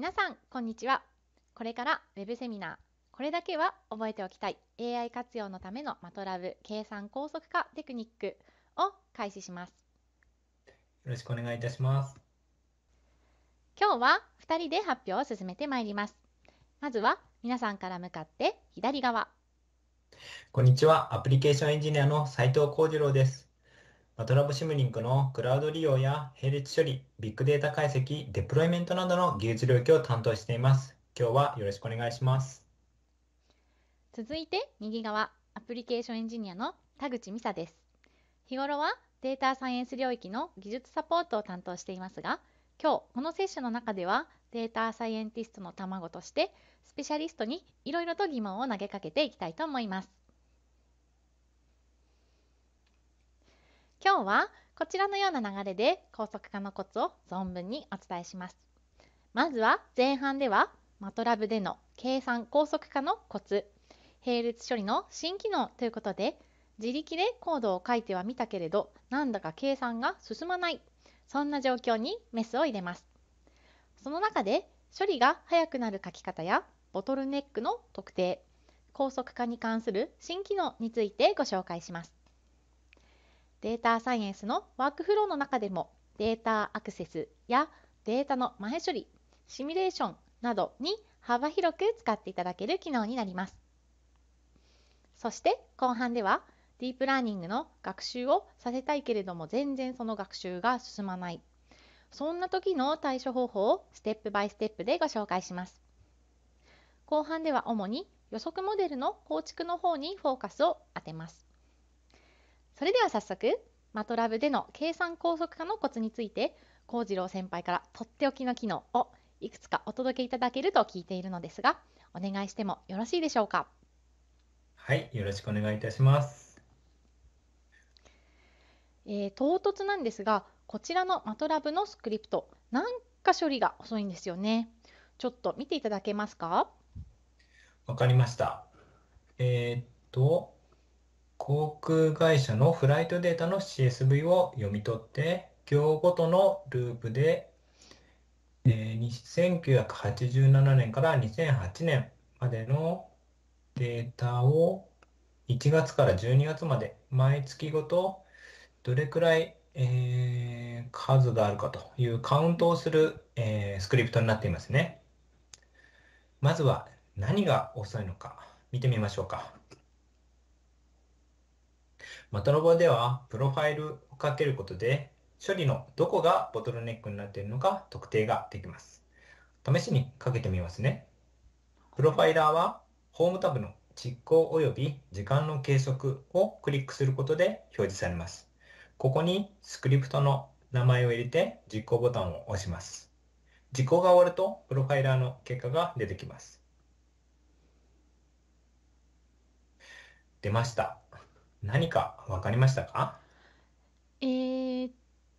皆さんこんにちはこれから Web セミナーこれだけは覚えておきたい AI 活用のためのマトラブ計算高速化テクニックを開始しますよろしくお願いいたします今日は2人で発表を進めてまいりますまずは皆さんから向かって左側こんにちはアプリケーションエンジニアの斉藤幸次郎ですマトラブシムリンクのクラウド利用や並列処理、ビッグデータ解析、デプロイメントなどの技術領域を担当しています。今日はよろしくお願いします。続いて右側、アプリケーションエンジニアの田口美沙です。日頃はデータサイエンス領域の技術サポートを担当していますが、今日このセッションの中ではデータサイエンティストの卵としてスペシャリストにいろいろと疑問を投げかけていきたいと思います。今日はこちらのような流れで高速化のコツを存分にお伝えします。まずは前半ではマトラブでの計算高速化のコツ、並列処理の新機能ということで自力でコードを書いてはみたけれどなんだか計算が進まないそんな状況にメスを入れます。その中で処理が速くなる書き方やボトルネックの特定、高速化に関する新機能についてご紹介します。データサイエンスのワークフローの中でもデータアクセスやデータの前処理、シミュレーションなどに幅広く使っていただける機能になります。そして後半ではディープラーニングの学習をさせたいけれども全然その学習が進まない。そんな時の対処方法をステップバイステップでご紹介します。後半では主に予測モデルの構築の方にフォーカスを当てます。それでは早速マトラブでの計算高速化のコツについて幸次郎先輩からとっておきの機能をいくつかお届けいただけると聞いているのですがお願いしてもよろしいでしょうかはいよろしくお願いいたします、えー、唐突なんですがこちらのマトラブのスクリプトなんか処理が遅いんですよねちょっと見ていただけますかわかりましたえー、っと航空会社のフライトデータの CSV を読み取って、行ごとのループで、えー、1987年から2008年までのデータを1月から12月まで毎月ごとどれくらい、えー、数があるかというカウントをする、えー、スクリプトになっていますね。まずは何が遅いのか見てみましょうか。マトロボでは、プロファイルをかけることで、処理のどこがボトルネックになっているのか特定ができます。試しにかけてみますね。プロファイラーは、ホームタブの実行及び時間の計測をクリックすることで表示されます。ここにスクリプトの名前を入れて実行ボタンを押します。実行が終わると、プロファイラーの結果が出てきます。出ました。何か分かりましたかえーっ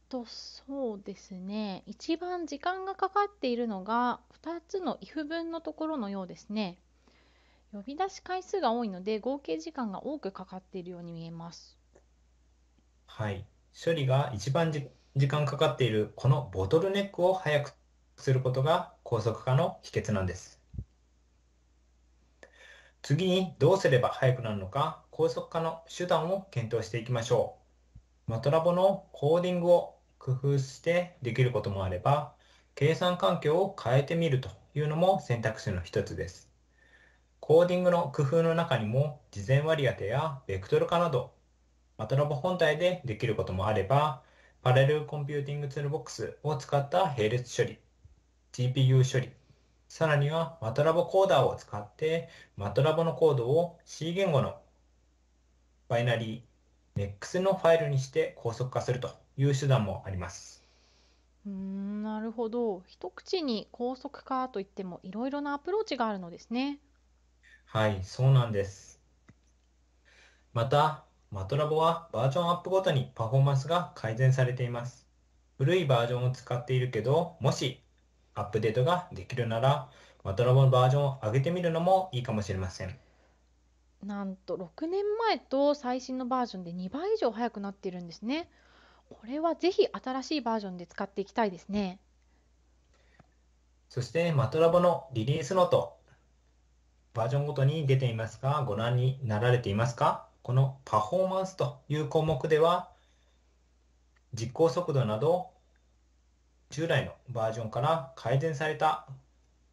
と、そうですね。一番時間がかかっているのが、2つの if 文のところのようですね。呼び出し回数が多いので、合計時間が多くかかっているように見えます。はい。処理が一番じ時間かかっているこのボトルネックを早くすることが高速化の秘訣なんです。次にどうすれば早くなるのか高速化の手段を検討していきましょう。マトラボのコーディングを工夫してできることもあれば、計算環境を変えてみるというのも選択肢の一つです。コーディングの工夫の中にも、事前割り当てやベクトル化など、マトラボ本体でできることもあれば、パラレルコンピューティングツールボックスを使った並列処理、GPU 処理、さらにはマトラボコーダーを使って、マトラボのコードを C 言語のバイナリー NEX のファイルにして高速化するという手段もあります。うんなるほど一口に高速化といってもいろいろなアプローチがあるのですね。はいそうなんです。またマトラボはバージョンアップごとにパフォーマンスが改善されています。古いバージョンを使っているけどもしアップデートができるならマトラボのバージョンを上げてみるのもいいかもしれません。なんと6年前と最新のバージョンで2倍以上速くなっているんですね。これはぜひ新しいバージョンで使っていきたいですね。そしてマトラボのリリースノート、バージョンごとに出ていますが、ご覧になられていますかこのパフォーマンスという項目では、実行速度など従来のバージョンから改善された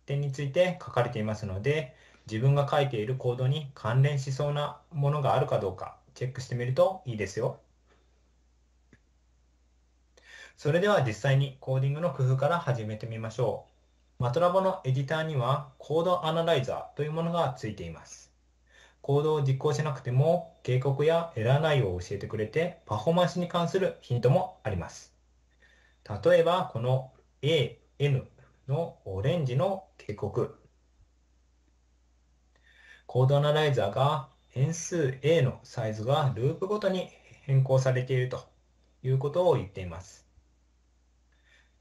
点について書かれていますので、自分が書いているコードに関連しそうなものがあるかどうかチェックしてみるといいですよ。それでは実際にコーディングの工夫から始めてみましょう。マトラボのエディターにはコードアナライザーというものがついています。コードを実行しなくても警告やエラー内容を教えてくれてパフォーマンスに関するヒントもあります。例えばこの A、N のオレンジの警告コードアナライザーが変数 A のサイズがループごとに変更されているということを言っています。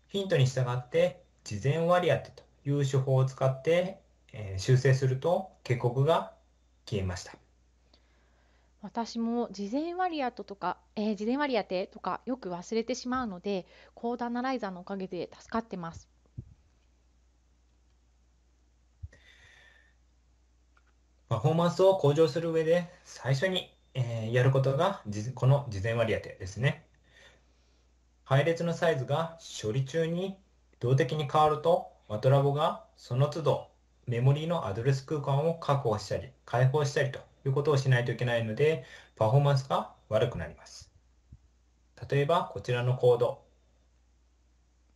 ヒントに従って事前割り当てという手法を使って、え修正すると警告が消えました。私も事前割り当てとか、えー、事前割り当てとかよく忘れてしまうのでコードアナライザーのおかげで助かってます。パフォーマンスを向上する上で最初に、えー、やることがこの事前割り当てですね。配列のサイズが処理中に動的に変わるとマトラボがその都度メモリーのアドレス空間を確保したり開放したりということをしないといけないのでパフォーマンスが悪くなります。例えばこちらのコード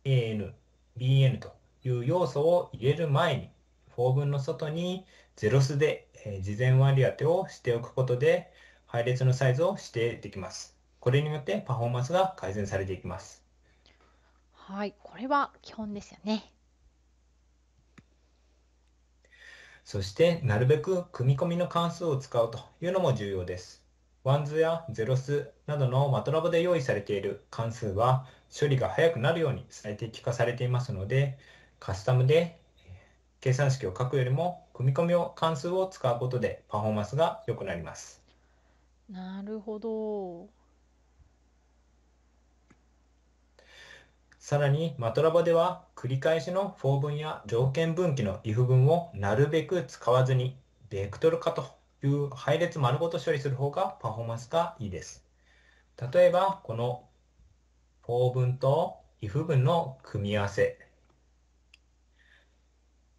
AN、BN という要素を入れる前に、法文の外にゼロスで、え事前割り当てをしておくことで、配列のサイズを指定できます。これによってパフォーマンスが改善されていきます。はい、これは基本ですよね。そして、なるべく組み込みの関数を使うというのも重要です。ワンズやゼロスなどのマトラボで用意されている関数は処理が速くなるように最適化されていますので、カスタムで計算式を書くよりも組み込みを関数を使うことでパフォーマンスが良くなります。なるほど。さらに、マトラボでは、繰り返しの法文や条件分岐の if 文をなるべく使わずに、ベクトル化という配列丸ごと処理する方がパフォーマンスがいいです。例えば、この法文と if 文の組み合わせ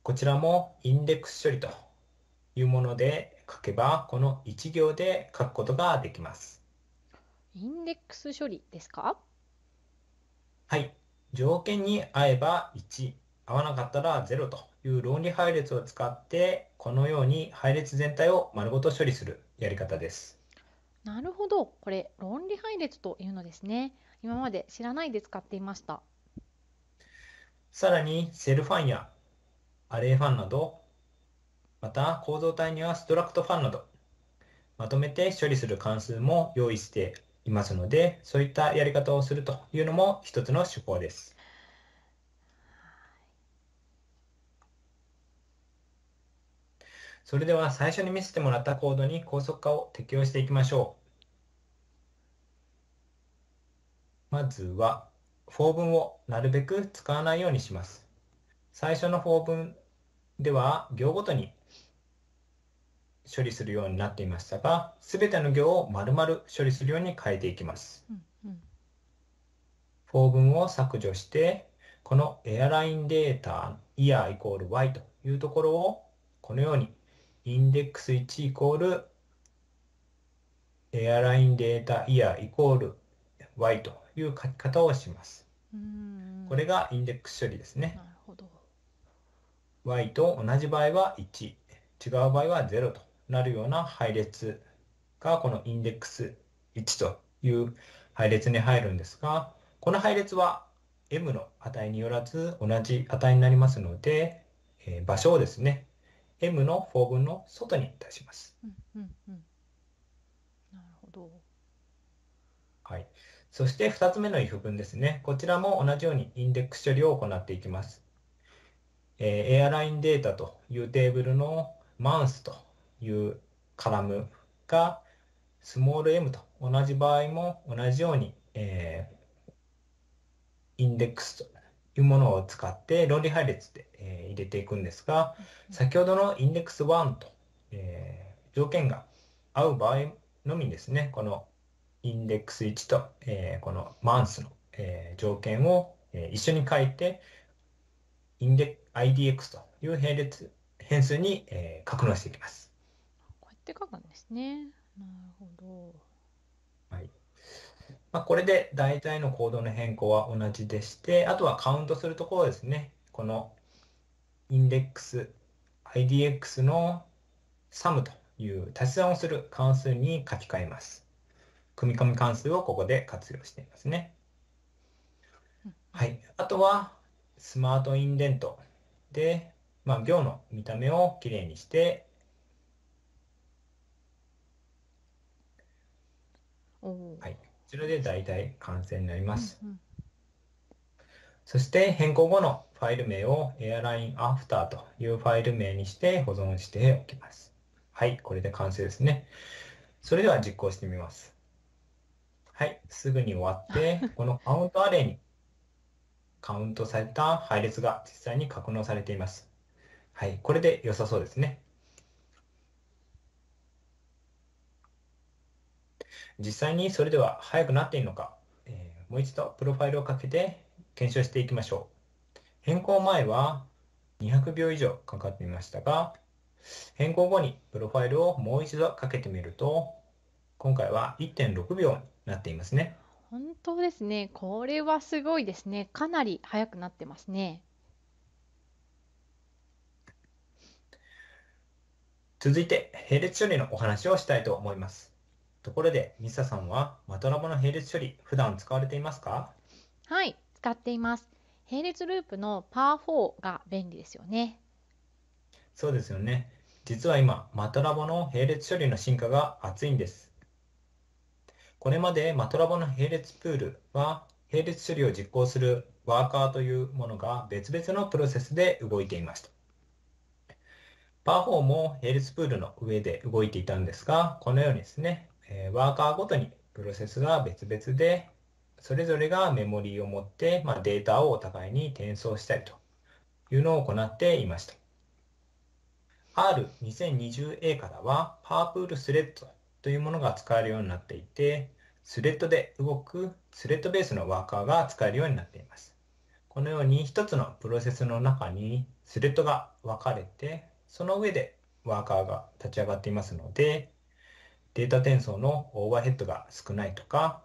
こちらもインデックス処理というもので書けば、この1行で書くことができます。インデックス処理ですかはい。条件に合えば1、合わなかったら0という論理配列を使って、このように配列全体を丸ごと処理するやり方です。なるほど。これ、論理配列というのですね。今まで知らないで使っていました。さらに、セルファンやアレイファンなど、また構造体にはストラクトファンなど、まとめて処理する関数も用意していますので、そういったやり方をするというのも一つの手法です。それでは最初に見せてもらったコードに高速化を適用していきましょう。まずは、法文をなるべく使わないようにします。最初の法文では行ごとに処理するようになっていましたが全ての行を丸々処理するように変えていきます。うんうん、文を削除してこのエアラインデータ year イコール y というところをこのようにインデックス1イコールエアラインデータ e a r イコール y という書き方をします。これがインデックス処理ですね。y と同じ場合は1、違う場合は0となるような配列がこのインデックス1という配列に入るんですが、この配列は m の値によらず同じ値になりますので、えー、場所をですね、m の4分の外に出します。うんうんうん、なるほど。はい。そして2つ目の if 文ですね。こちらも同じようにインデックス処理を行っていきます。えー、エアラインデータというテーブルのマンスというカラムがスモール m と同じ場合も同じように、えー、インデックスというものを使って論理配列で、えー、入れていくんですが先ほどのインデックス1と、えー、条件が合う場合のみですねこのインデックス1と、えー、このマンスの、えー、条件を、えー、一緒に書いてインデ IDX という並列変数に、えー、格納していきます。こうやって書くんですね。なるほど。はい。まあ、これで大体の行動の変更は同じでして、あとはカウントするところですね。このインデックス IDX のサムという足し算をする関数に書き換えます。組み込み関数をここで活用していますね。はい。あとは、スマートインデントで、まあ、行の見た目をきれいにして、はい、それで大体完成になります。そして変更後のファイル名を Airline After というファイル名にして保存しておきます。はい、これで完成ですね。それでは実行してみます。はい、すぐに終わって、このカウントアレイにカウントされた配列が実際に格納されています。はい、これで良さそうですね。実際にそれでは速くなっているのか、えー、もう一度プロファイルをかけて検証していきましょう。変更前は200秒以上かかっていましたが、変更後にプロファイルをもう一度かけてみると、今回は1.6秒になっていますね。本当ですね。これはすごいですね。かなり早くなってますね。続いて、並列処理のお話をしたいと思います。ところで、ミサさんは、マトラボの並列処理、普段使われていますかはい、使っています。並列ループのパー4が便利ですよね。そうですよね。実は今、マトラボの並列処理の進化が熱いんです。これまでマトラボの並列プールは並列処理を実行するワーカーというものが別々のプロセスで動いていました。パー4も並列プールの上で動いていたんですが、このようにですね、ワーカーごとにプロセスが別々で、それぞれがメモリーを持って、まあ、データをお互いに転送したりというのを行っていました。R2020A からはパープールスレッドというものが使えるようになっていて、スレッドで動くスレッドベースのワーカーが使えるようになっています。このように一つのプロセスの中にスレッドが分かれて、その上でワーカーが立ち上がっていますので、データ転送のオーバーヘッドが少ないとか、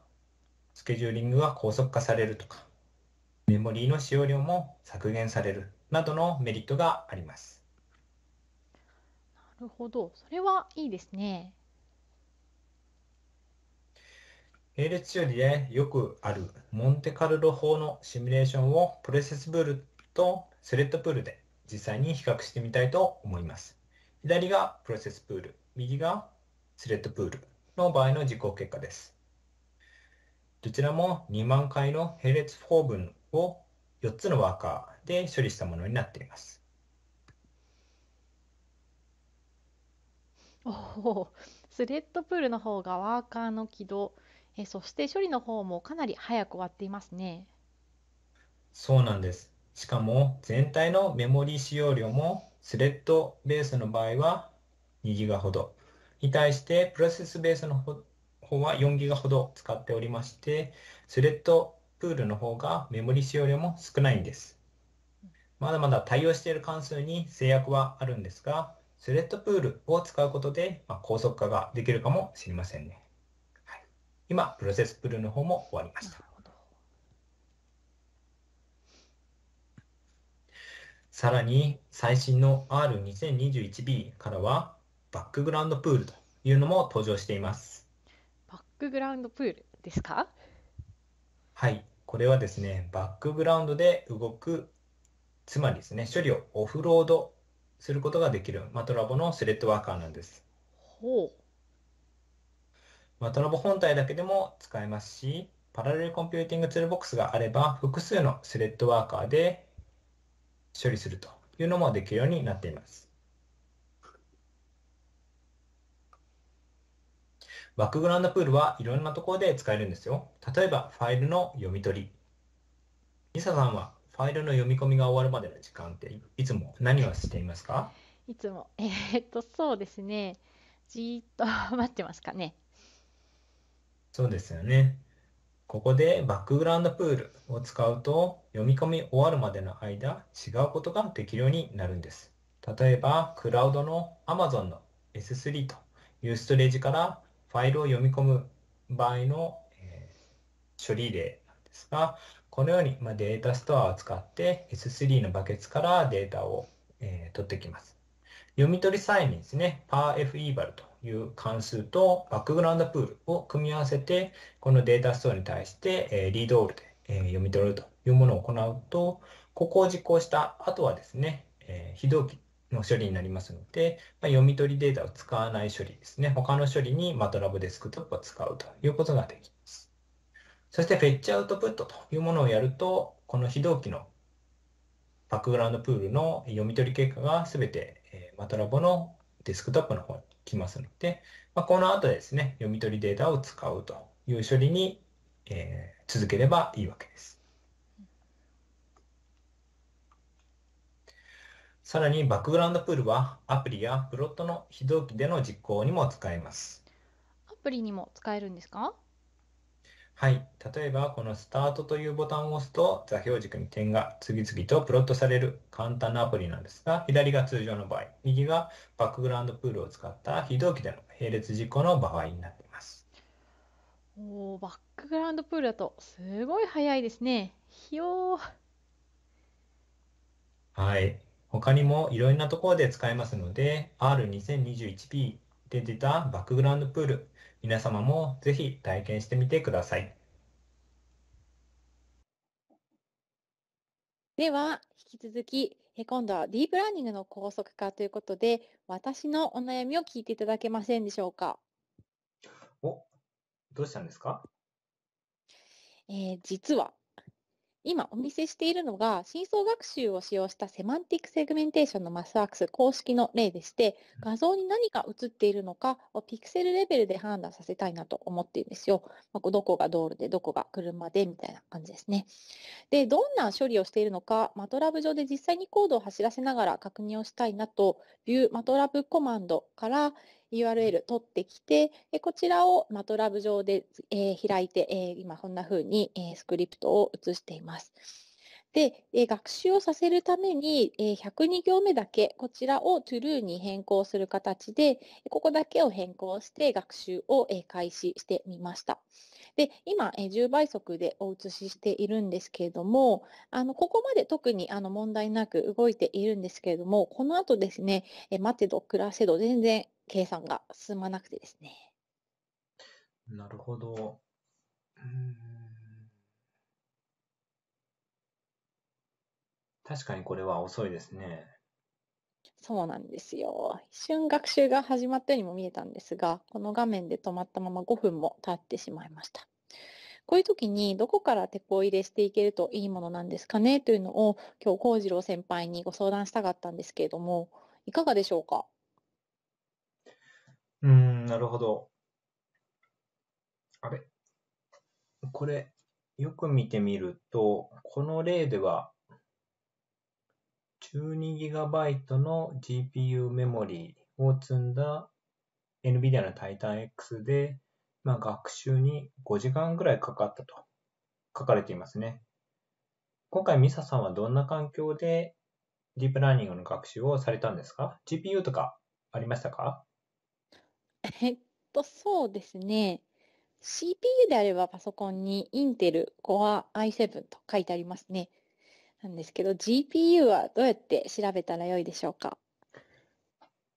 スケジューリングが高速化されるとか、メモリーの使用量も削減されるなどのメリットがあります。なるほど、それはいいですね。並列処理でよくあるモンテカルロ法のシミュレーションをプロセスプールとスレッドプールで実際に比較してみたいと思います。左がプロセスプール、右がスレッドプールの場合の実行結果です。どちらも2万回の並列法分を4つのワーカーで処理したものになっています。おお、スレッドプールの方がワーカーの起動、えそして処理の方もかなり早く終わっていますね。そうなんです。しかも全体のメモリ使用量もスレッドベースの場合は2ギガほどに対してプロセスベースの方は4ギガほど使っておりましてスレッドプールの方がメモリ使用量も少ないんです。まだまだ対応している関数に制約はあるんですがスレッドプールを使うことで、まあ、高速化ができるかもしれませんね。今、プロセスプルの方も終わりました。さらに最新の R2021B からはバックグラウンドプールというのも登場しています。バックグラウンドプールですかはい、これはですね、バックグラウンドで動く、つまりですね、処理をオフロードすることができるマトラボのスレッドワーカーなんです。ほう。まトロボ本体だけでも使えますし、パラレルコンピューティングツールボックスがあれば、複数のスレッドワーカーで処理するというのもできるようになっています。バックグラウンドプールはいろんなところで使えるんですよ。例えばファイルの読み取り。ミサさんはファイルの読み込みが終わるまでの時間っていつも何をしていますかいつも、えー、っと、そうですね。じっと待ってますかね。そうですよね。ここでバックグラウンドプールを使うと読み込み終わるまでの間違うことができるようになるんです。例えばクラウドの Amazon の S3 というストレージからファイルを読み込む場合の、えー、処理例なんですがこのように、まあ、データストアを使って S3 のバケツからデータを、えー、取ってきます。読み取り際にですね、パー f e バルという関数とバックグラウンドプールを組み合わせて、このデータストアに対して、えリードオールで、え読み取るというものを行うと、ここを実行した後はですね、え非同期の処理になりますので、まあ、読み取りデータを使わない処理ですね、他の処理に MATLAB デスクトップを使うということができます。そして、フェッチアウトプットというものをやると、この非同期のバックグラウンドプールの読み取り結果がすべてえマトラボのデスクトップの方に来ますので、まあ、この後ですね、読み取りデータを使うという処理に、えー、続ければいいわけです。さらにバックグラウンドプールはアプリやプロットの非同期での実行にも使えます。アプリにも使えるんですかはい。例えば、このスタートというボタンを押すと、座標軸に点が次々とプロットされる簡単なアプリなんですが、左が通常の場合、右がバックグラウンドプールを使った非同期での並列事項の場合になっています。おおバックグラウンドプールだとすごい早いですね。ひよはい。他にもいろんなところで使えますので、R2021P で出たバックグラウンドプール、皆様もぜひ体験してみてください。では、引き続き、今度はディープラーニングの高速化ということで、私のお悩みを聞いていただけませんでしょうか。お、どうしたんですかえー、実は今お見せしているのが、深層学習を使用したセマンティックセグメンテーションのマスワークス公式の例でして、画像に何が映っているのかをピクセルレベルで判断させたいなと思っているんですよ。まあ、どこが道路で、どこが車で、みたいな感じですね。で、どんな処理をしているのか、マトラブ上で実際にコードを走らせながら確認をしたいなというマトラブコマンドから、URL 取ってきて、こちらをマトラブ上で、えー、開いて、えー、今こんな風に、えー、スクリプトを移しています。で、え学習をさせるために、え102行目だけ、こちらを true に変更する形で、ここだけを変更して学習を、え開始してみました。で、今、え10倍速でお写ししているんですけれども、あの、ここまで特にあの問題なく動いているんですけれども、この後ですね、え待てど暮らせど全然計算が進まなくてですね。なるほど。うん確かにこれは遅いですね。そうなんですよ。一瞬学習が始まったようにも見えたんですが、この画面で止まったまま5分も経ってしまいました。こういう時にどこから手こ入れしていけるといいものなんですかねというのを今日幸次郎先輩にご相談したかったんですけれどもいかがでしょうかうーんなるほど。あれこれよく見てみるとこの例では 12GB の GPU メモリーを積んだ NVIDIA の TitanX で、まあ、学習に5時間ぐらいかかったと書かれていますね。今回、ミサさんはどんな環境でディープラーニングの学習をされたんですか ?GPU とかありましたかえっと、そうですね。CPU であればパソコンに Intel Core i7 と書いてありますね。なんですけど、GPU はどうやって調べたらよいでしょうか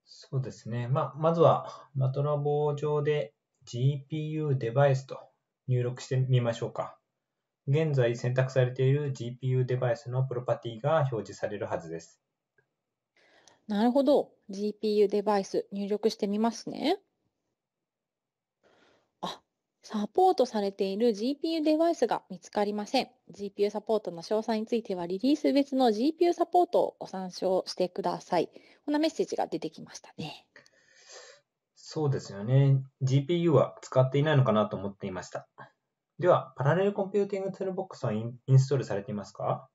そうですね。まあ、まずは、マトラボ上で GPU デバイスと入力してみましょうか。現在選択されている GPU デバイスのプロパティが表示されるはずです。なるほど。GPU デバイス入力してみますね。サポートされている GPU デバイスが見つかりません。GPU サポートの詳細についてはリリース別の GPU サポートをご参照してください。こんなメッセージが出てきましたね。そうですよね。GPU は使っていないのかなと思っていました。では、パラレルコンピューティングツールボックスはインストールされていますか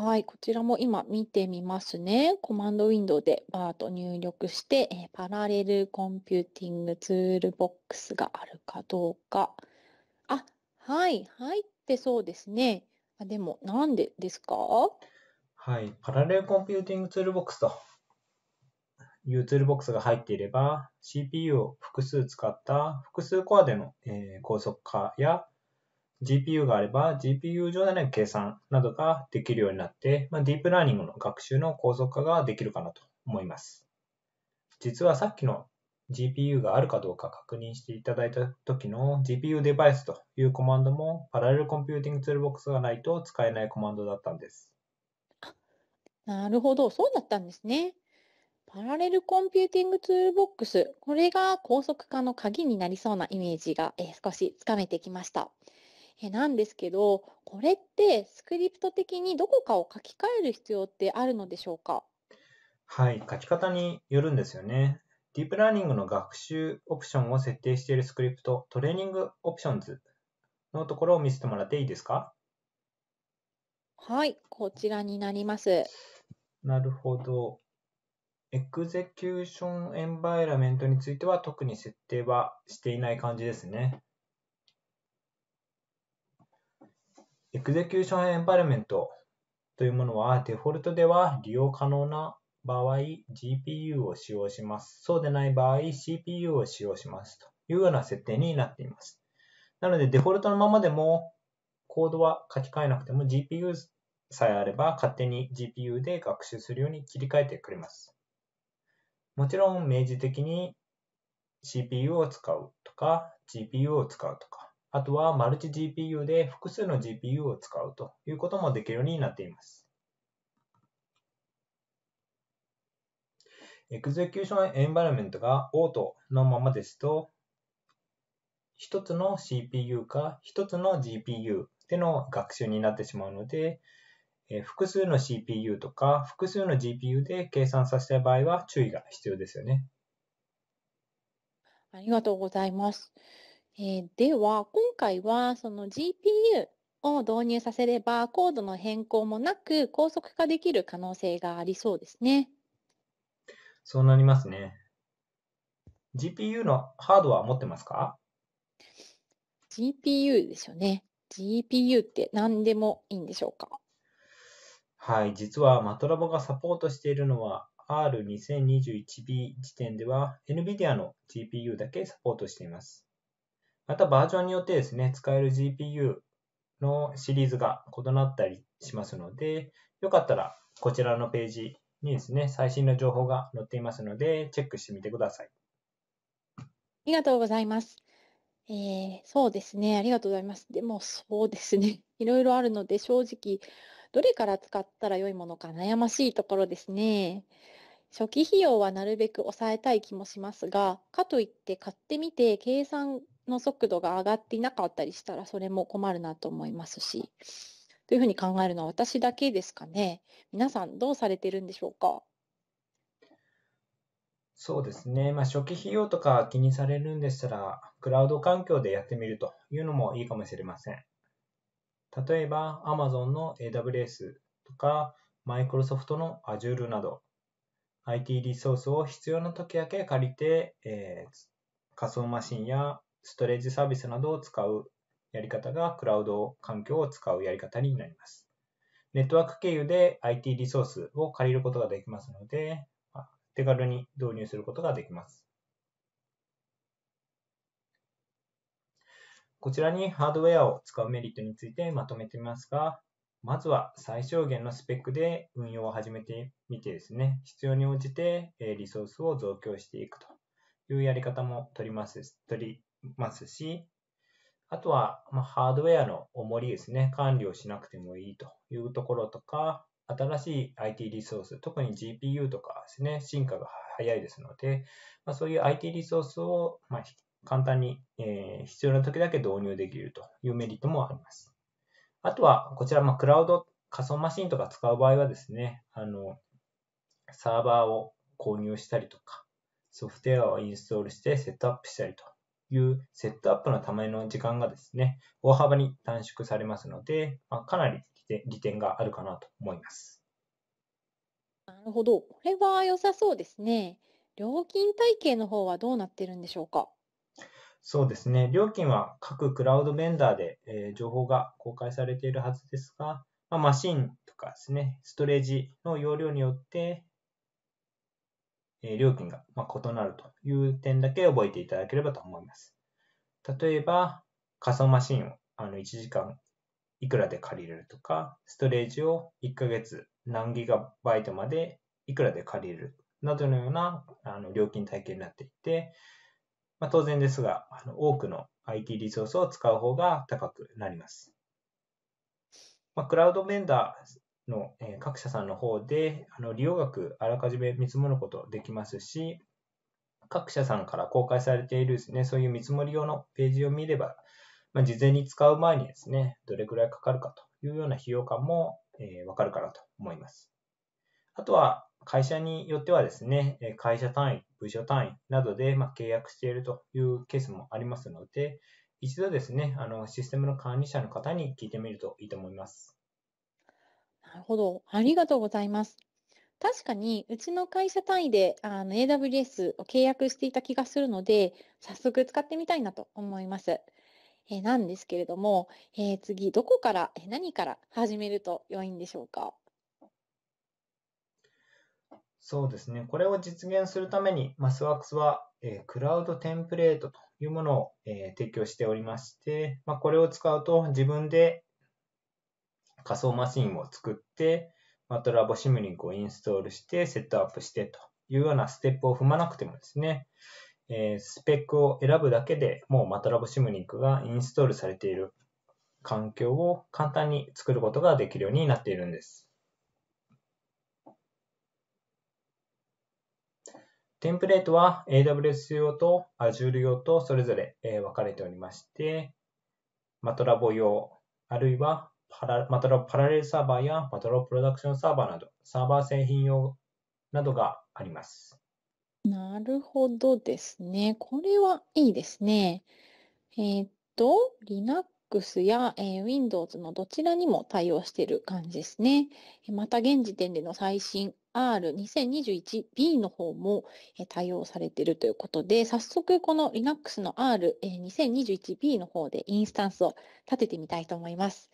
はい、こちらも今見てみますね。コマンドウィンドウでバーと入力して、えー、パラレルコンピューティングツールボックスがあるかどうか。あ、はい、入ってそうですね。あでも、なんでですかはい、パラレルコンピューティングツールボックスというツールボックスが入っていれば、CPU を複数使った複数コアでの、えー、高速化や GPU があれば GPU 上での計算などができるようになって、まあ、ディープラーニングの学習の高速化ができるかなと思います。実はさっきの GPU があるかどうか確認していただいた時の GPU デバイスというコマンドもパラレルコンピューティングツールボックスがないと使えないコマンドだったんです。なるほど、そうだったんですね。パラレルコンピューティングツールボックス、これが高速化の鍵になりそうなイメージが、えー、少しつかめてきました。えなんですけど、これってスクリプト的にどこかを書き換える必要ってあるのでしょうかはい、書き方によるんですよね。ディープラーニングの学習オプションを設定しているスクリプト、トレーニングオプションズのところを見せてもらっていいですかはい、こちらになります。なるほど。エクゼキューションエンバイラメントについては特に設定はしていない感じですね。エクゼキューションエンパイメントというものはデフォルトでは利用可能な場合 GPU を使用します。そうでない場合 CPU を使用しますというような設定になっています。なのでデフォルトのままでもコードは書き換えなくても GPU さえあれば勝手に GPU で学習するように切り替えてくれます。もちろん明示的に CPU を使うとか GPU を使うとかあとはマルチ GPU で複数の GPU を使うということもできるようになっています。エクゼキューションエンバイメントがオートのままですと、一つの CPU か一つの GPU での学習になってしまうので、複数の CPU とか複数の GPU で計算させた場合は注意が必要ですよね。ありがとうございます。えー、では、今回はその GPU を導入させれば、コードの変更もなく高速化できる可能性がありそうですね。そうなりますね。GPU のハードは持ってますか ?GPU ですよね。GPU って何でもいいんでしょうかはい、実はマトラボがサポートしているのは R2021B 時点では NVIDIA の GPU だけサポートしています。またバージョンによってですね、使える GPU のシリーズが異なったりしますので、よかったらこちらのページにですね、最新の情報が載っていますので、チェックしてみてください。ありがとうございます。えー、そうですね、ありがとうございます。でも、そうですね、いろいろあるので、正直、どれから使ったら良いものか悩ましいところですね。初期費用はなるべく抑えたい気もしますが、かといって買ってみて計算の速度が上がっていなかったりしたら、それも困るなと思いますし、というふうに考えるのは私だけですかね。皆さん、どうされてるんでしょうか。そうですね。まあ、初期費用とか気にされるんでしたら、クラウド環境でやってみるというのもいいかもしれません。例えば、Amazon の AWS とか、マイクロソフトの Azure など、IT リソースを必要な時だけ借りて、えー、仮想マシンやストレージサービスなどを使うやり方がクラウド環境を使うやり方になります。ネットワーク経由で IT リソースを借りることができますので、手軽に導入することができます。こちらにハードウェアを使うメリットについてまとめてみますが、まずは最小限のスペックで運用を始めてみてですね、必要に応じてリソースを増強していくというやり方も取ります取りますし、あとは、まハードウェアの重りですね、管理をしなくてもいいというところとか、新しい IT リソース、特に GPU とかですね、進化が早いですので、まそういう IT リソースを、ま簡単に、え必要な時だけ導入できるというメリットもあります。あとは、こちら、まクラウド、仮想マシンとか使う場合はですね、あの、サーバーを購入したりとか、ソフトウェアをインストールしてセットアップしたりというセットアップのための時間がですね、大幅に短縮されますので、まあ、かなり利点があるかなと思います。なるほど。これは良さそうですね。料金体系の方はどうなってるんでしょうかそうですね。料金は各クラウドベンダーで、えー、情報が公開されているはずですが、まあ、マシンとかですね、ストレージの容量によって、え料金が、ま異なるという点だけ覚えていただければと思います。例えば、仮想マシンをあの1時間いくらで借りれるとか、ストレージを1ヶ月何ギガバイトまでいくらで借りれるなどのようなあの料金体系になっていて、ま当然ですが、あの多くの IT リソースを使う方が高くなります。まクラウドベンダーの、え各社さんの方で、あの利用額、あらかじめ見積もることできますし、各社さんから公開されているですね、そういう見積もり用のページを見れば、まあ、事前に使う前にですね、どれくらいかかるかというような費用感も、えー、わかるかなと思います。あとは、会社によってはですね、会社単位、部署単位などで、ま契約しているというケースもありますので、一度ですね、あのシステムの管理者の方に聞いてみるといいと思います。なるほど。ありがとうございます。確かに、うちの会社単位であの AWS を契約していた気がするので、早速使ってみたいなと思います。えーなんですけれども、えー次、どこから、えー何から始めると良いんでしょうか。そうですね。これを実現するために、マスワークスは、えークラウドテンプレートというものを、えー提供しておりまして、まあ、これを使うと自分で、仮想マシンを作って、マトラボシムリンクをインストールして、セットアップしてというようなステップを踏まなくてもですね、えー、スペックを選ぶだけでもうマトラボシムリンクがインストールされている環境を簡単に作ることができるようになっているんです。テンプレートは AWS 用と Azure 用とそれぞれ分かれておりまして、マトラボ用、あるいはパラまたパラレルサーバーやパトロプロダクションサーバーなど、サーバー製品用などがあります。なるほどですね。これはいいですね。えー、っと、Linux や、えー、Windows のどちらにも対応している感じですね。また現時点での最新 R2021B の方も対応されているということで、早速この Linux の R2021B の方でインスタンスを立ててみたいと思います。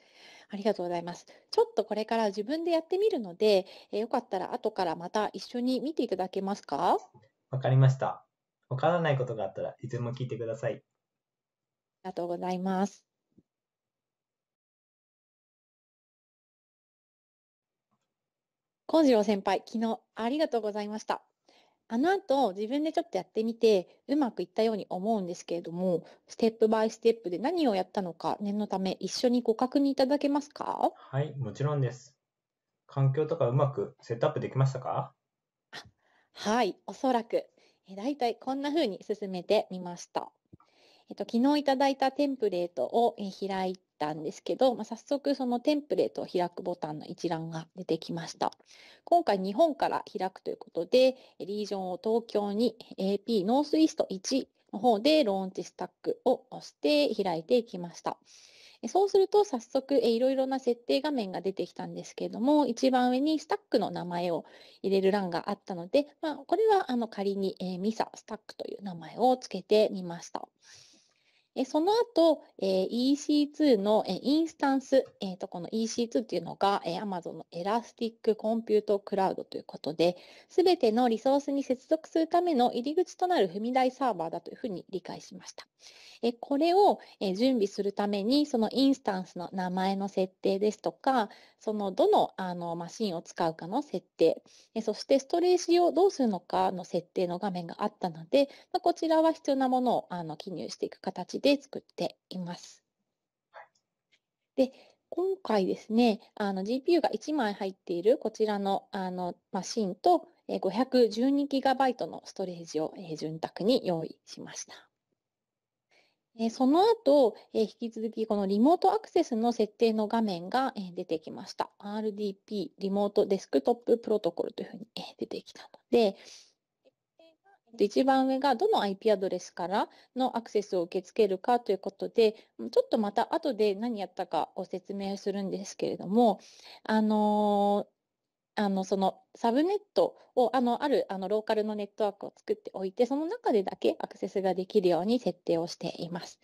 ありがとうございます。ちょっとこれから自分でやってみるので、えー、よかったら後からまた一緒に見ていただけますかわかりました。わからないことがあったらいつも聞いてください。ありがとうございます。幸次郎先輩、昨日ありがとうございました。あの後、自分でちょっとやってみて、うまくいったように思うんですけれども、ステップバイステップで何をやったのか、念のため一緒にご確認いただけますかはい、もちろんです。環境とかうまくセットアップできましたかはい、おそらく。い大体こんな風に進めてみました。えっと、昨日いただいたテンプレートを、開いたんですけど、まあ、早速そのテンプレートを開くボタンの一覧が出てきました。今回日本から開くということで、リージョンを東京に AP ノースイースト1の方でローンチスタックを押して開いていきました。そうすると早速いろいろな設定画面が出てきたんですけれども、一番上にスタックの名前を入れる欄があったので、まあ、これはあの仮に MISA スタックという名前を付けてみました。えその後、え EC2 の、えインスタンス、えとこの EC2 っていうのが、え Amazon のエラスティックコンピュートクラウドということで、すべてのリソースに接続するための入り口となる踏み台サーバーだというふうに理解しました。えこれを、え準備するために、そのインスタンスの名前の設定ですとか、そのどのあのマシンを使うかの設定、そしてストレージをどうするのかの設定の画面があったので、まあ、こちらは必要なものをあの記入していく形で作っています。で今回ですね、GPU が1枚入っているこちらのあのマシンと 512GB のストレージを潤沢に用意しました。えその後、え引き続きこのリモートアクセスの設定の画面が、え出てきました。RDP、リモートデスクトッププロトコルというふうに、え出てきたので、一番上がどの IP アドレスからのアクセスを受け付けるかということで、ちょっとまた後で何やったかを説明するんですけれども、あのあの、そのサブネットを、あの、ある、あの、ローカルのネットワークを作っておいて、その中でだけアクセスができるように設定をしています。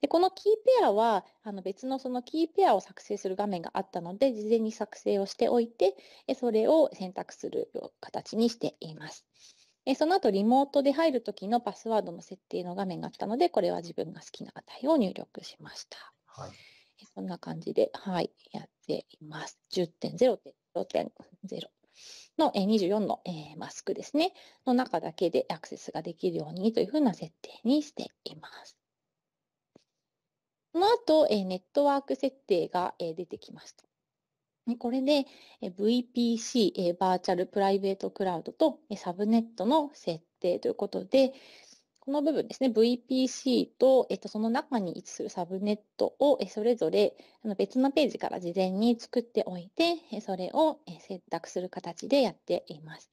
で、このキーペアは、あの、別のそのキーペアを作成する画面があったので、事前に作成をしておいて、それを選択する形にしています。その後、リモートで入るときのパスワードの設定の画面があったので、これは自分が好きな値を入力しました。はい。そんな感じで、はい、やっています。1 0 0 0.0の24のマスクですね、の中だけでアクセスができるようにというふうな設定にしています。その後、ネットワーク設定が出てきました。これで VPC、バーチャルプライベートクラウドとサブネットの設定ということで、この部分ですね、VPC と、えっと、その中に位置するサブネットを、えそれぞれあの別のページから事前に作っておいて、えそれを、え選択する形でやっています。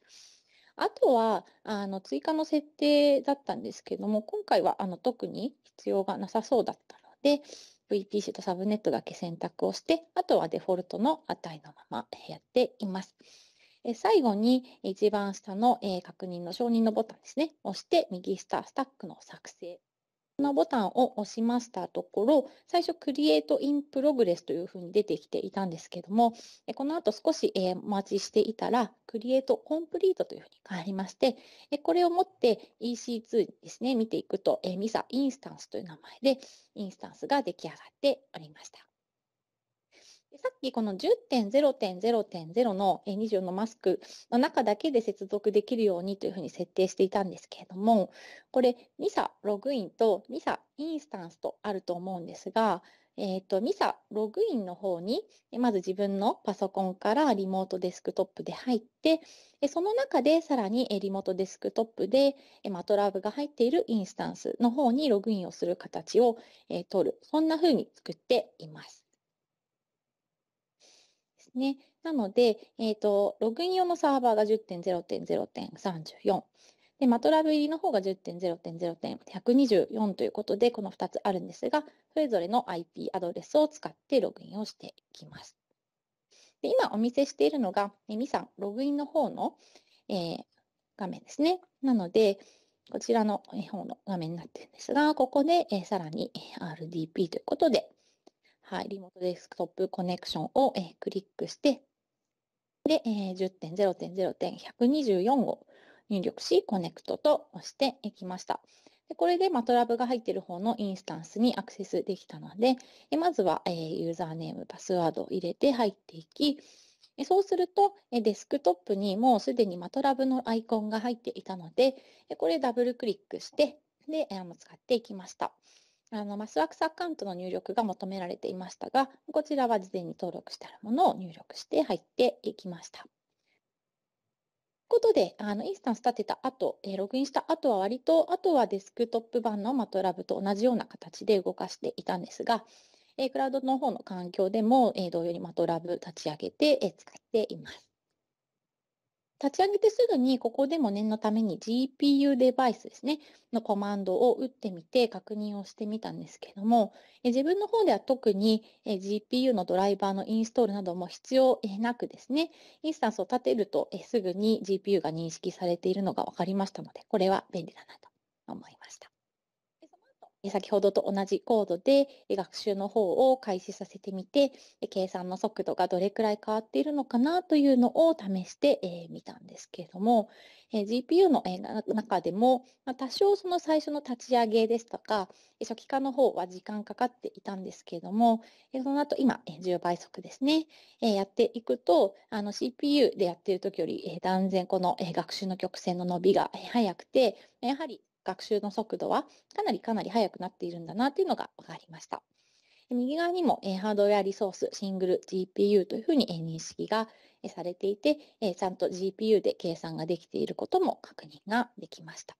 あとは、あの、追加の設定だったんですけども、今回は、あの、特に必要がなさそうだったので、VPC とサブネットだけ選択をして、あとはデフォルトの値のままやっています。え最後に一番下の、え確認の承認のボタンですね、押して右下スタックの作成のボタンを押しましたところ、最初クリエイトインプログレスというふうに出てきていたんですけども、この後少しお待ちしていたらクリエイトコンプリートというふうに変わりまして、これを持って EC2 ですね、見ていくと MISA i n s t a という名前でインスタンスが出来上がっておりました。さっきこの10.0.0.0の24のマスクの中だけで接続できるようにというふうに設定していたんですけれども、これ NISA ログインと NISA インスタンスとあると思うんですが、えっ、ー、と、NISA ログインの方に、まず自分のパソコンからリモートデスクトップで入って、その中でさらにリモートデスクトップで MATLAB が入っているインスタンスの方にログインをする形を取る。そんなふうに作っています。ですね。なので、えっ、ー、と、ログイン用のサーバーが10.0.0.34。で、マトラブ入りの方が10.0.0.124ということで、この2つあるんですが、それぞれの IP アドレスを使ってログインをしていきます。で今お見せしているのが、ミさん、ログインの方の、えー、画面ですね。なので、こちらの方の画面になっているんですが、ここで、えー、さらに RDP ということで、はい、リモートデスクトップコネクションを、えー、クリックして、で、えー、10.0.0.124を入力し、コネクトと押していきました。でこれで、まあ、トラブが入っている方のインスタンスにアクセスできたので、えまずは、えユーザーネーム、パスワードを入れて入っていき、そうすると、デスクトップにもうすでにマトラブのアイコンが入っていたので、これダブルクリックして、で、使っていきました。あの、マスワックスアカウントの入力が求められていましたが、こちらは事前に登録してあるものを入力して入っていきました。ということで、あの、インスタンス立てた後、えログインした後は割と、あとはデスクトップ版の MATLAB と同じような形で動かしていたんですが、えクラウドの方の環境でも、え同様に MATLAB 立ち上げて、え使っています。立ち上げてすぐに、ここでも念のために GPU デバイスですね、のコマンドを打ってみて確認をしてみたんですけども、自分の方では特に GPU のドライバーのインストールなども必要なくですね、インスタンスを立てるとすぐに GPU が認識されているのが分かりましたので、これは便利だなと思いました。先ほどと同じコードで学習の方を開始させてみて、計算の速度がどれくらい変わっているのかなというのを試してみたんですけれども、GPU の中でも多少その最初の立ち上げですとか、初期化の方は時間かかっていたんですけれども、その後今10倍速ですね、やっていくと、CPU でやっている時より断然この学習の曲線の伸びが早くて、やはり学習の速度はかなりかなり速くなっているんだなっていうのが分かりました。右側にも、えハードウェアリソース、シングル GPU というふうに、え認識が、えされていて、えちゃんと GPU で計算ができていることも確認ができました。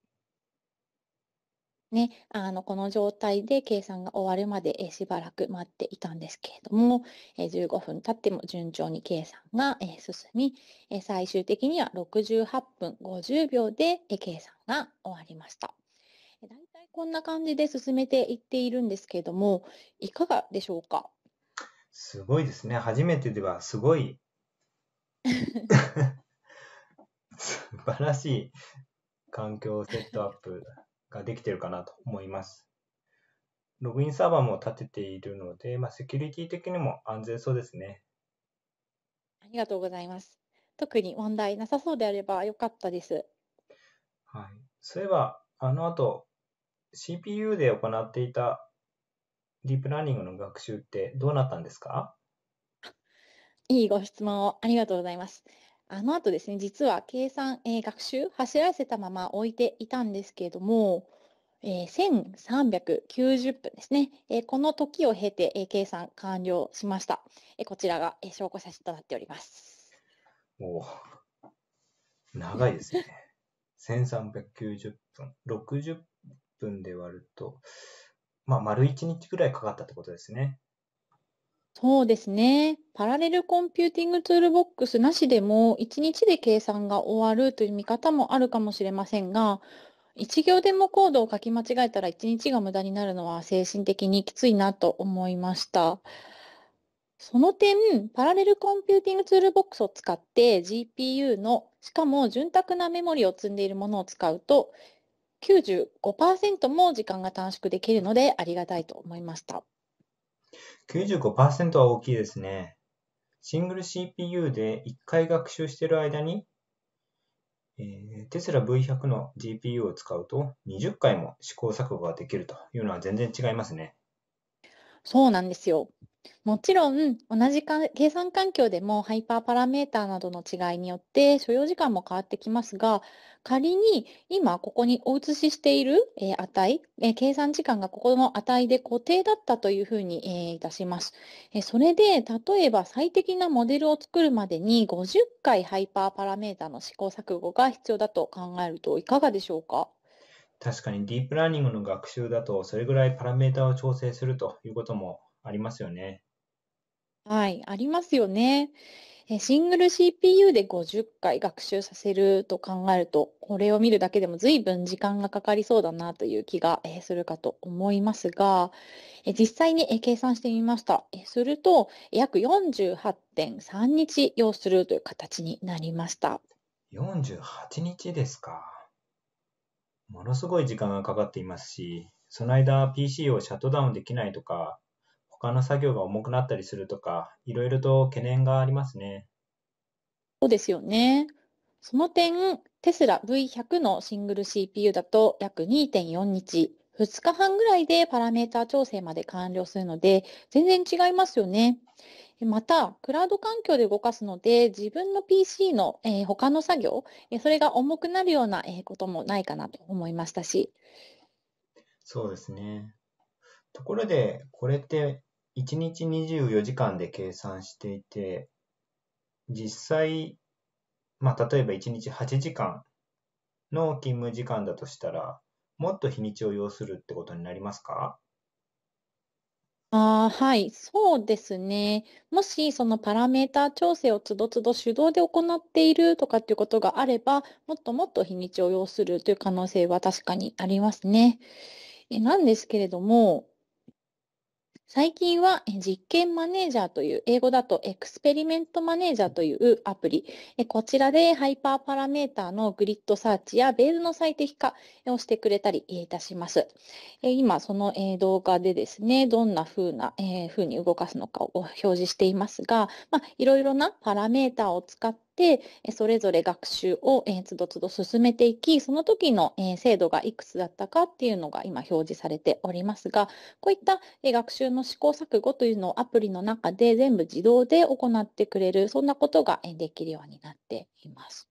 ね、あのこの状態で計算が終わるまで、えしばらく待っていたんですけれども、え15分経っても順調に計算が、え進み、え最終的には68分50秒で、え計算が終わりました。こんな感じで進めていっているんですけれども、いかがでしょうかすごいですね。初めてではすごい素晴らしい環境セットアップができてるかなと思います。ログインサーバーも立てているので、まあ、セキュリティ的にも安全そうですね。ありがとうございます。特に問題なさそうであればよかったです。はい。そういえば、あの後、CPU で行っていたディープラーニングの学習ってどうなったんですかいいご質問をありがとうございます。あの後ですね、実は計算、えー、学習、走らせたまま置いていたんですけれども、えー、1390分ですね、えー、この時を経て、えー、計算完了しました。えー、こちらが、えー、証拠写真となっております。お長いですね。1390分、60分で割ると、まあ、丸1日ぐらいかかったってことですね。そうですね。パラレルコンピューティングツールボックスなしでも1日で計算が終わるという見方もあるかもしれませんが、1行でもコードを書き間違えたら1日が無駄になるのは精神的にきついなと思いました。その点、パラレルコンピューティングツールボックスを使って GPU の、しかも潤沢なメモリを積んでいるものを使うと、95%も時間が短縮できるのでありがたいと思いました。95%は大きいですね。シングル CPU で1回学習している間に、えー、テスラ V100 の GPU を使うと20回も試行錯誤ができるというのは全然違いますね。そうなんですよ。もちろん、同じか計算環境でもハイパーパラメーターなどの違いによって所要時間も変わってきますが、仮に今ここにお写ししている、えー、値、えー、計算時間がここの値で固定だったというふうに、えー、いたします、えそれで、例えば最適なモデルを作るまでに50回ハイパーパラメーターの試行錯誤が必要だと考えるといかがでしょうか確かにディープラーニングの学習だとそれぐらいパラメータを調整するということもありますよね。はい、ありますよね。えシングル CPU で50回学習させると考えると、これを見るだけでも随分時間がかかりそうだなという気がえするかと思いますが、え実際にえ計算してみました。えすると、約48.3日要するという形になりました。48日ですか。ものすごい時間がかかっていますし、その間 PC をシャットダウンできないとか、他の作業が重くなったりするとか、いろいろと懸念がありますね。そうですよね。その点、テスラ V100 のシングル CPU だと約2.4日、2日半ぐらいでパラメータ調整まで完了するので、全然違いますよね。また、クラウド環境で動かすので、自分の PC の、えー、他の作業、えそれが重くなるような、えこともないかなと思いましたし。そうですね。ところで、これって1日24時間で計算していて、実際、まあ、例えば1日8時間の勤務時間だとしたら、もっと日にちを要するってことになりますかああ、はい、そうですね。もし、そのパラメータ調整をつどつど手動で行っているとかっていうことがあれば、もっともっと日にちを要するという可能性は確かにありますね。えなんですけれども、最近は実験マネージャーという、英語だとエクスペリメントマネージャーというアプリ、こちらでハイパーパラメーターのグリッドサーチやベールの最適化をしてくれたりいたします。今、その動画でですね、どんな風な、えー、風に動かすのかを表示していますが、まいろいろなパラメーターを使って、それぞれ学習をつどつど進めていき、その時の制度がいくつだったかっていうのが今表示されておりますが、こういった学習の試行錯誤というのをアプリの中で全部自動で行ってくれる、そんなことができるようになっています。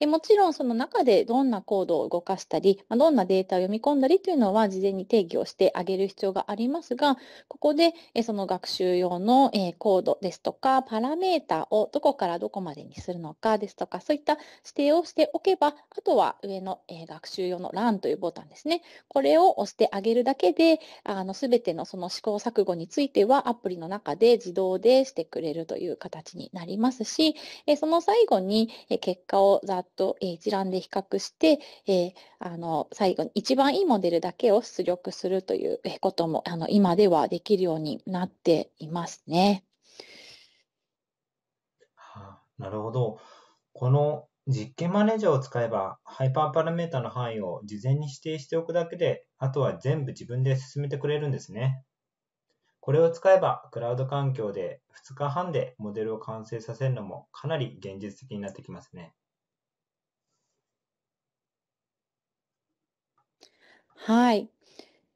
でもちろんその中でどんなコードを動かしたり、まどんなデータを読み込んだりというのは事前に定義をしてあげる必要がありますが、ここでその学習用のコードですとか、パラメータをどこからどこまでにするのかですとか、そういった指定をしておけば、あとは上の学習用の LAN というボタンですね。これを押してあげるだけで、すべてのその試行錯誤についてはアプリの中で自動でしてくれるという形になりますし、その最後に結果をざっと、えー、一覧で比較して、えー、あの最後に一番いいモデルだけを出力するということもあの今ではできるようになっていますね。はあ、なるほど。この実験マネージャーを使えば、ハイパーパラメータの範囲を事前に指定しておくだけで、あとは全部自分で進めてくれるんですね。これを使えば、クラウド環境で2日半でモデルを完成させるのもかなり現実的になってきますね。はい。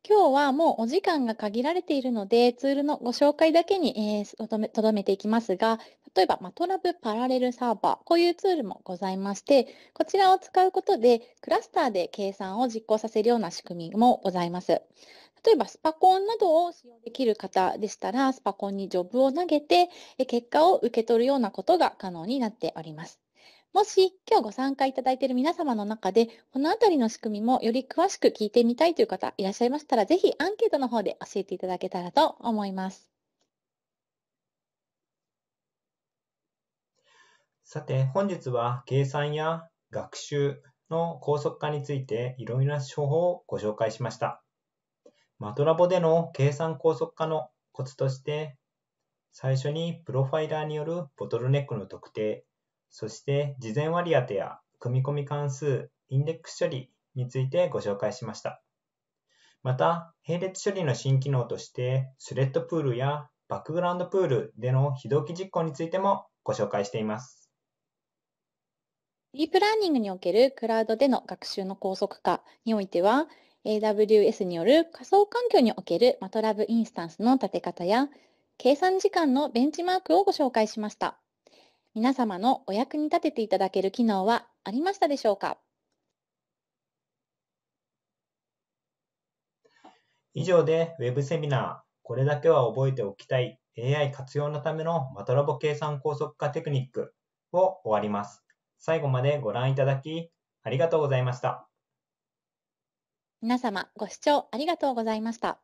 今日はもうお時間が限られているので、ツールのご紹介だけに、えー、とどめていきますが、例えば、まトラブパラレルサーバー、こういうツールもございまして、こちらを使うことで、クラスターで計算を実行させるような仕組みもございます。例えば、スパコンなどを使用できる方でしたら、スパコンにジョブを投げて、結果を受け取るようなことが可能になっております。もし今日ご参加いただいている皆様の中で、このあたりの仕組みもより詳しく聞いてみたいという方いらっしゃいましたら、ぜひアンケートの方で教えていただけたらと思います。さて、本日は計算や学習の高速化についていろいろな手法をご紹介しました。マトラボでの計算高速化のコツとして、最初にプロファイラーによるボトルネックの特定、そして事前割当や組み込み関数、インデックス処理についてご紹介しました。また、並列処理の新機能として、スレッドプールやバックグラウンドプールでの非同期実行についてもご紹介しています。ディープラーニングにおけるクラウドでの学習の高速化においては、AWS による仮想環境におけるマトラブインスタンスの立て方や、計算時間のベンチマークをご紹介しました。皆様のお役に立てていただける機能はありましたでしょうか以上で Web セミナー、これだけは覚えておきたい AI 活用のためのマトラボ計算高速化テクニックを終わります。最後までご覧いただきありがとうございました。皆様ご視聴ありがとうございました。